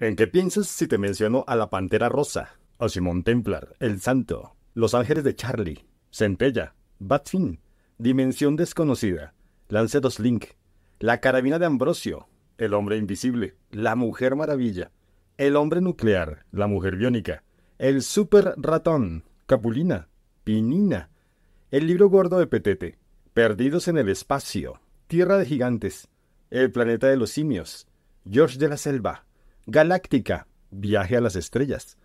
¿En qué piensas si te menciono a la Pantera Rosa, a Simón Templar, El Santo, Los Ángeles de Charlie, Centella, Batfin, Dimensión Desconocida, Lancetos Link, La Carabina de Ambrosio, El Hombre Invisible, La Mujer Maravilla, El Hombre Nuclear, La Mujer Biónica, El Super Ratón, Capulina, Pinina, El Libro Gordo de Petete, Perdidos en el Espacio, Tierra de Gigantes, El Planeta de los Simios, George de la Selva, Galáctica, Viaje a las Estrellas,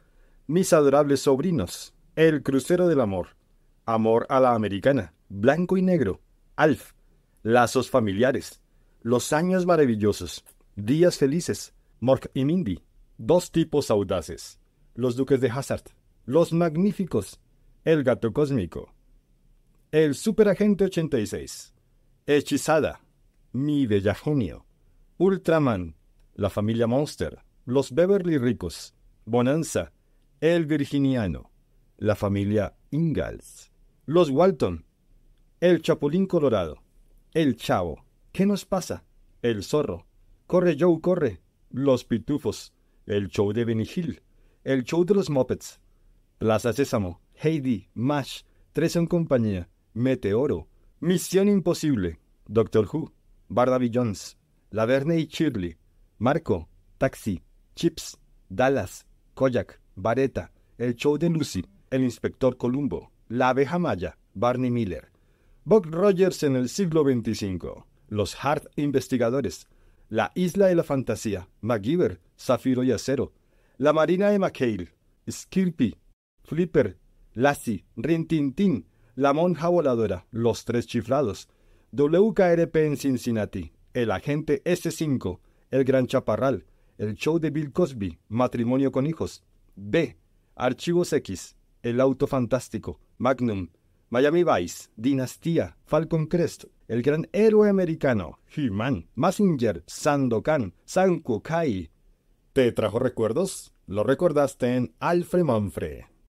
Mis Adorables Sobrinos, El Crucero del Amor, Amor a la Americana, Blanco y Negro, Alf, Lazos Familiares, Los Años Maravillosos, Días Felices, Mork y Mindy, Dos Tipos Audaces, Los Duques de Hazard, Los Magníficos, El Gato Cósmico, El Superagente 86, Hechizada, Mi Bella Junio, Ultraman, La Familia Monster, los Beverly Ricos, Bonanza, El Virginiano, la familia Ingalls, Los Walton, El Chapulín Colorado, El Chavo, ¿Qué nos pasa? El Zorro, Corre Joe, corre, Los Pitufos, El Show de Benny El Show de los Muppets, Plaza Sésamo, Heidi, Mash, Tres en Compañía, Meteoro, Misión Imposible, Doctor Who, Barnaby Jones, Laverne y Shirley, Marco, Taxi, Chips, Dallas, Koyak, Vareta, El Show de Lucy, El Inspector Columbo, La Abeja Maya, Barney Miller, Buck Rogers en el siglo XXV, Los Hard Investigadores, La Isla de la Fantasía, MacGyver, Zafiro y Acero, La Marina de McHale, Skirpy, Flipper, Lassie, Rintintín, La Monja Voladora, Los Tres Chiflados, WKRP en Cincinnati, El Agente S5, El Gran Chaparral, el show de Bill Cosby, Matrimonio con hijos. B. Archivos X, El auto fantástico, Magnum, Miami Vice, Dinastía, Falcon Crest, El gran héroe americano, He-Man, Massinger, Sandokan, kai ¿Te trajo recuerdos? Lo recordaste en Alfred Manfre.